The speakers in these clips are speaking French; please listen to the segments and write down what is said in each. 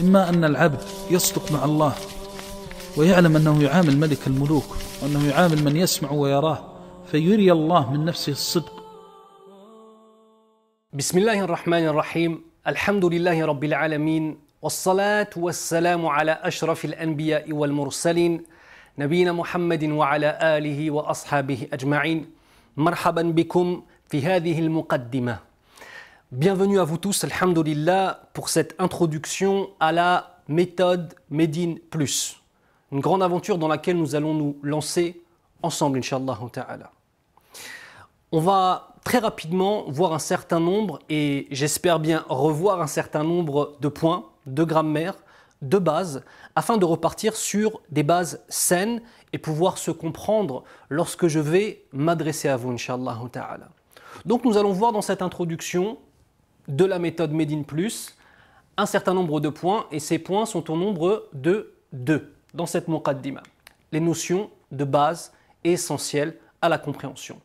إما أن العبد يصدق مع الله ويعلم أنه يعامل ملك الملوك وأنه يعامل من يسمع ويراه فيري الله من نفسه الصدق بسم الله الرحمن الرحيم الحمد لله رب العالمين والصلاة والسلام على أشرف الأنبياء والمرسلين نبينا محمد وعلى آله وأصحابه أجمعين مرحبا بكم في هذه المقدمة Bienvenue à vous tous, alhamdulillah, pour cette introduction à la méthode Medine Plus. Une grande aventure dans laquelle nous allons nous lancer ensemble, inshallah On va très rapidement voir un certain nombre, et j'espère bien revoir un certain nombre de points, de grammaire, de bases, afin de repartir sur des bases saines et pouvoir se comprendre lorsque je vais m'adresser à vous, inshallah Donc nous allons voir dans cette introduction de la méthode Made Plus un certain nombre de points et ces points sont au nombre de deux dans cette d'Imam. Les notions de base essentielles à la compréhension.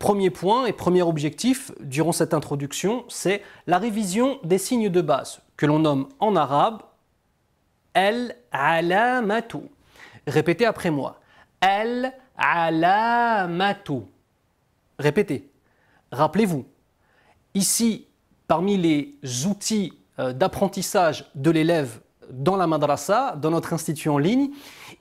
Premier point et premier objectif durant cette introduction, c'est la révision des signes de base que l'on nomme en arabe al-alamatu. Répétez après moi. Al-alamatu. Répétez. Rappelez-vous, ici parmi les outils euh, d'apprentissage de l'élève dans la madrasa, dans notre institut en ligne,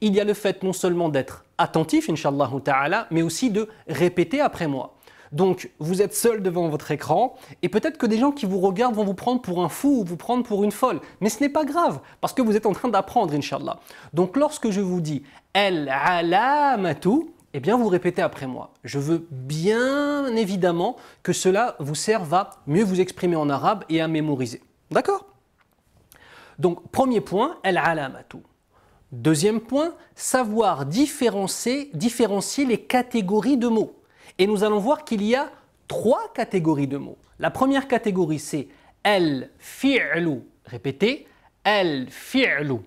il y a le fait non seulement d'être attentif, inshallah ta'ala, mais aussi de répéter après moi. Donc, vous êtes seul devant votre écran et peut-être que des gens qui vous regardent vont vous prendre pour un fou ou vous prendre pour une folle. Mais ce n'est pas grave parce que vous êtes en train d'apprendre, InshAllah. Donc, lorsque je vous dis « el alamatu », eh bien vous répétez après moi. Je veux bien évidemment que cela vous serve à mieux vous exprimer en arabe et à mémoriser. D'accord Donc premier point, el alamatu. Deuxième point, savoir différencier, différencier les catégories de mots. Et nous allons voir qu'il y a trois catégories de mots. La première catégorie, c'est el fi'lu. Répétez, el fi'lu.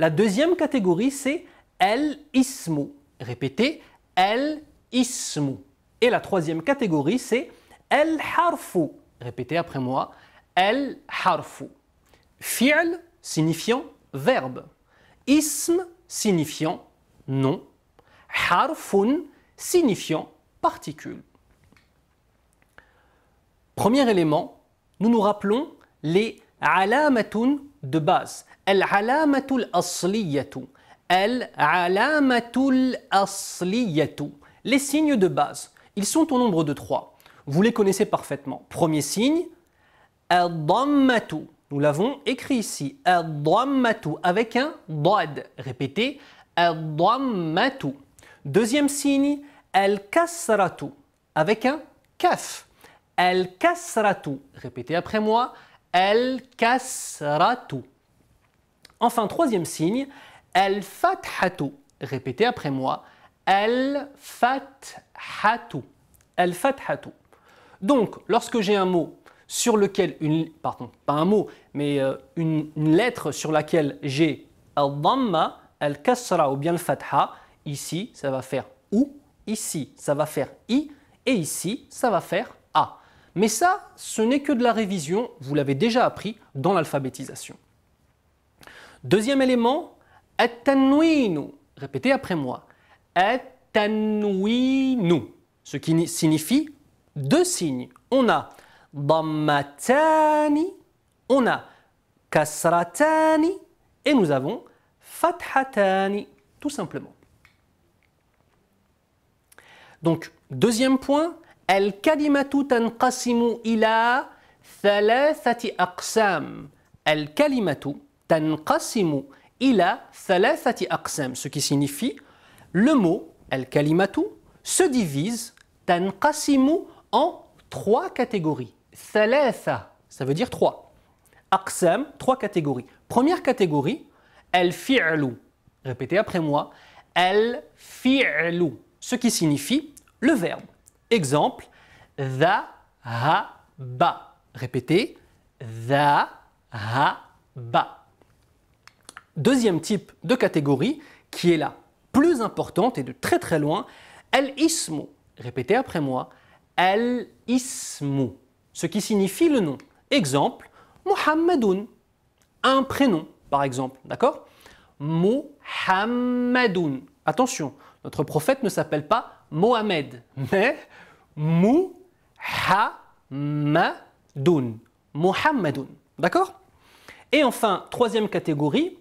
La deuxième catégorie, c'est el ismu. Répétez, El Ismu. Et la troisième catégorie, c'est El Harfu. Répétez après moi. El Harfu. Fi'l signifiant verbe. Ism signifiant nom. Harfun signifiant particule. Premier élément, nous nous rappelons les alamatun de base. Al-alamatul asliyatun » Al-alamatul asliyatu. Les signes de base, ils sont au nombre de trois. Vous les connaissez parfaitement. Premier signe, Nous l'avons écrit ici, avec un dad. Répétez, Deuxième signe, El kasratu avec un kaf. Al-kasratu. Répétez après moi, El kasratu Enfin, troisième signe, Al-Fathatu. Répétez après moi. Al-Fathatu. al Donc, lorsque j'ai un mot sur lequel une. Pardon, pas un mot, mais euh, une, lettre sur laquelle j'ai Al-Dhamma, Al-Kasra ou bien Al-Fatha, ici, ça va faire OU, ici, ça va faire I, et ici, ça va faire A. Mais ça, ce n'est que de la révision, vous l'avez déjà appris dans l'alphabétisation. Deuxième élément, At-tanwinu. Répétez après moi. At-tanwinu. Ce qui signifie deux signes. On a dammatani, on a kasratani et nous avons fathatani, tout simplement. Donc, deuxième point, al-kalimatu tanqasimu ila thalathati aqsam. Al-kalimatu tanqasimu ila thalathati aqsam, ce qui signifie le mot el kalimatu se divise tanqasimu en trois catégories. Thalatha, ça veut dire trois. Aqsam, trois catégories. Première catégorie, El filu Répétez après moi, El filu ce qui signifie le verbe. Exemple, ba Répétez, ba Deuxième type de catégorie, qui est la plus importante et de très très loin, el Al-Ismo », Répétez après moi, el Al-Ismo », ce qui signifie le nom. Exemple, Muhammadun, un prénom par exemple, d'accord Muhammadun. Attention, notre prophète ne s'appelle pas Mohamed, mais Mohammedoun. Mohammedoun, d'accord Et enfin, troisième catégorie,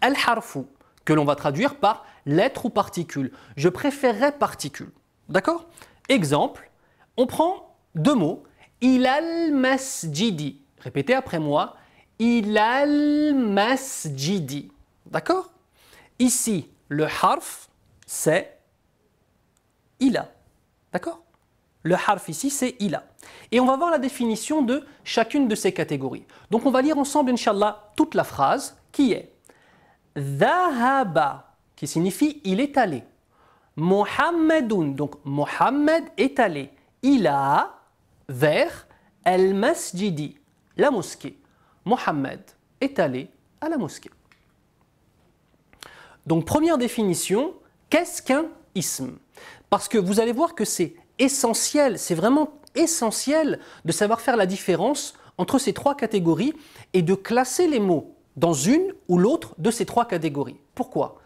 al-harfu, que l'on va traduire par lettre ou particule. Je préférerais particule. D'accord Exemple, on prend deux mots. Ilal masjidi. Répétez après moi. Ilal masjidi. D'accord Ici, le harf, c'est ila. D'accord Le harf ici, c'est ila. Et on va voir la définition de chacune de ces catégories. Donc on va lire ensemble, Inch'Allah, toute la phrase qui est Zahaba, qui signifie il est allé. Mohammedun, donc Mohammed est allé. Il a vers El Masjidi, la mosquée. Mohammed est allé à la mosquée. Donc première définition, qu'est-ce qu'un isme Parce que vous allez voir que c'est essentiel, c'est vraiment essentiel de savoir faire la différence entre ces trois catégories et de classer les mots dans une ou l'autre de ces trois catégories. Pourquoi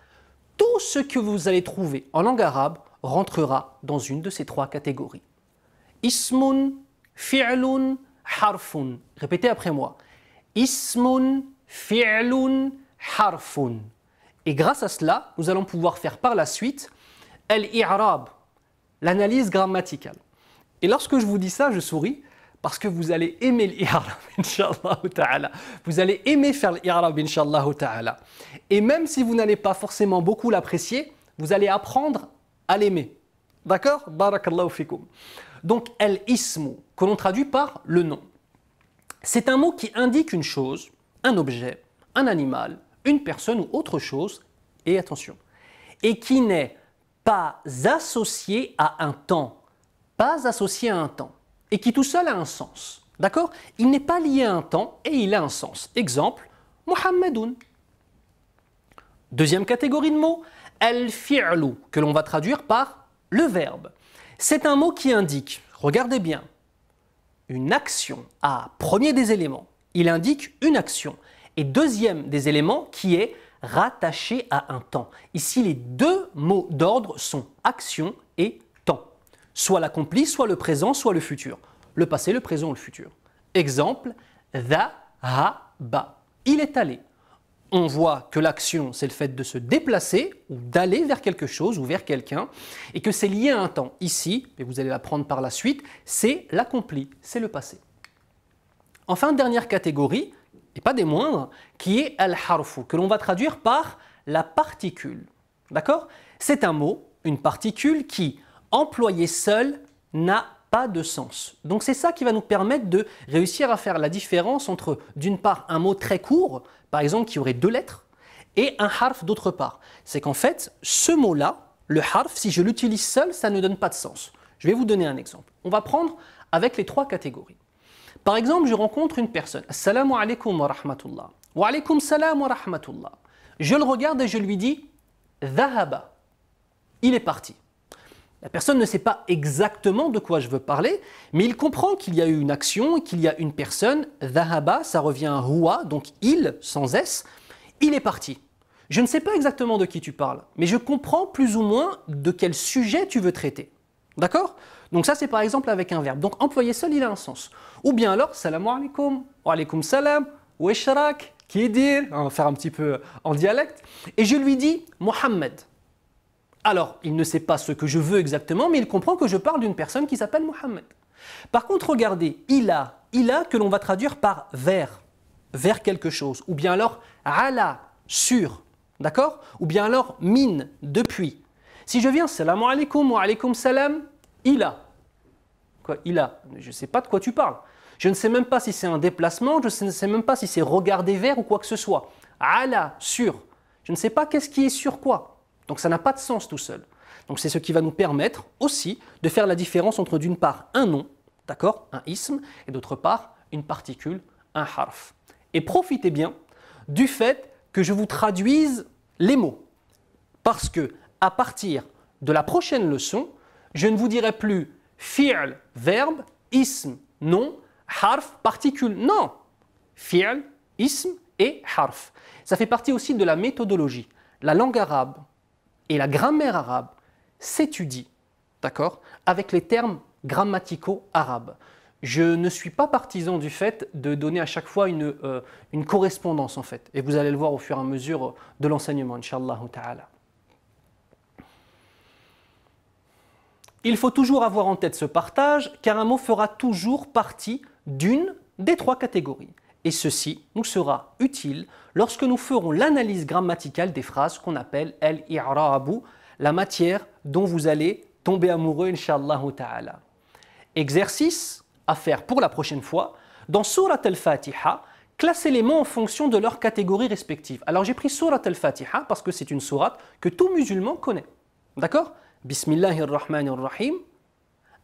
Tout ce que vous allez trouver en langue arabe rentrera dans une de ces trois catégories. Ismun, fi'lun, harfun. Répétez après moi. Ismun, fi'lun, harfun. Et grâce à cela, nous allons pouvoir faire par la suite l'analyse grammaticale. Et lorsque je vous dis ça, je souris parce que vous allez aimer l'Irab, inshallah Ta'ala. Vous allez aimer faire inshallah Ta'ala. Et même si vous n'allez pas forcément beaucoup l'apprécier, vous allez apprendre à l'aimer. D'accord Barakallahu fikum. Donc, el-ismu, que l'on traduit par le nom. C'est un mot qui indique une chose, un objet, un animal, une personne ou autre chose, et attention, et qui n'est pas associé à un temps. Pas associé à un temps et qui tout seul a un sens. D'accord Il n'est pas lié à un temps et il a un sens. Exemple, Muhammadun. Deuxième catégorie de mots, al-fi'lu, que l'on va traduire par le verbe. C'est un mot qui indique, regardez bien, une action à ah, premier des éléments. Il indique une action. Et deuxième des éléments qui est rattaché à un temps. Ici, les deux mots d'ordre sont action et soit l'accompli, soit le présent, soit le futur. Le passé, le présent ou le futur. Exemple, Il est allé. On voit que l'action, c'est le fait de se déplacer ou d'aller vers quelque chose ou vers quelqu'un, et que c'est lié à un temps. Ici, et vous allez l'apprendre par la suite, c'est l'accompli, c'est le passé. Enfin, dernière catégorie, et pas des moindres, qui est al-harfu, que l'on va traduire par la particule. D'accord C'est un mot, une particule qui, employé seul n'a pas de sens. Donc c'est ça qui va nous permettre de réussir à faire la différence entre, d'une part, un mot très court, par exemple qui aurait deux lettres, et un harf d'autre part. C'est qu'en fait, ce mot-là, le harf, si je l'utilise seul, ça ne donne pas de sens. Je vais vous donner un exemple. On va prendre avec les trois catégories. Par exemple, je rencontre une personne. Assalamu alaikum wa rahmatullah. Wa alaikum salam wa rahmatullah. Je le regarde et je lui dis Zahaba. Il est parti. La personne ne sait pas exactement de quoi je veux parler, mais il comprend qu'il y a eu une action, qu'il y a une personne. Dhahaba, ça revient à Hua, donc il, sans S. Il est parti. Je ne sais pas exactement de qui tu parles, mais je comprends plus ou moins de quel sujet tu veux traiter. D'accord Donc ça, c'est par exemple avec un verbe. Donc employé seul, il a un sens. Ou bien alors, salam alaikum, wa alaikum salam, weshraq »,« kidir, on va faire un petit peu en dialecte. Et je lui dis, Mohammed. Alors, il ne sait pas ce que je veux exactement, mais il comprend que je parle d'une personne qui s'appelle Mohammed. Par contre, regardez, il a, il a que l'on va traduire par vers, vers quelque chose, ou bien alors ala, sur, d'accord Ou bien alors mine, depuis. Si je viens salam alaikum ou alaikum salam, il Quoi, il a Je ne sais pas de quoi tu parles. Je ne sais même pas si c'est un déplacement, je ne sais même pas si c'est regarder vers ou quoi que ce soit. Ala, sur. Je ne sais pas qu'est-ce qui est sur quoi. Donc ça n'a pas de sens tout seul. Donc c'est ce qui va nous permettre aussi de faire la différence entre d'une part un nom, d'accord, un ism, et d'autre part une particule, un harf. Et profitez bien du fait que je vous traduise les mots. Parce que à partir de la prochaine leçon, je ne vous dirai plus fi'l, verbe, ism, nom, harf, particule. Non Fi'l, ism et harf. Ça fait partie aussi de la méthodologie. La langue arabe, et la grammaire arabe s'étudie, d'accord, avec les termes grammaticaux arabes. Je ne suis pas partisan du fait de donner à chaque fois une, euh, une correspondance, en fait. Et vous allez le voir au fur et à mesure de l'enseignement, inshallah. ta'ala. Il faut toujours avoir en tête ce partage, car un mot fera toujours partie d'une des trois catégories et ceci nous sera utile lorsque nous ferons l'analyse grammaticale des phrases qu'on appelle el-i'rabu, la matière dont vous allez tomber amoureux, inshallah ta'ala. Exercice à faire pour la prochaine fois. Dans Surat al-Fatiha, classez les mots en fonction de leur catégorie respective. Alors j'ai pris Surat al-Fatiha parce que c'est une sourate que tout musulman connaît. D'accord Bismillahirrahmanirrahim.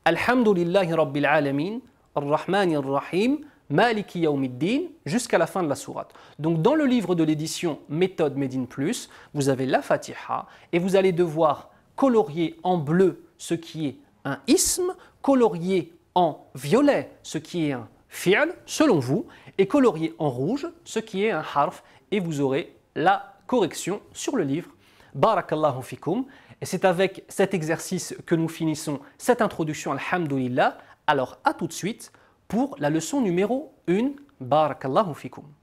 Alhamdulillahi rabbil alamin. ar rahim Maliki Yawmiddin jusqu'à la fin de la sourate. Donc dans le livre de l'édition Méthode Médine Plus, vous avez la Fatiha et vous allez devoir colorier en bleu ce qui est un isme, colorier en violet ce qui est un fi'l selon vous et colorier en rouge ce qui est un harf et vous aurez la correction sur le livre. Barakallahu fikum. Et c'est avec cet exercice que nous finissons cette introduction, alhamdulillah. Alors à tout de suite pour la leçon numéro 1. Barakallahu fikum.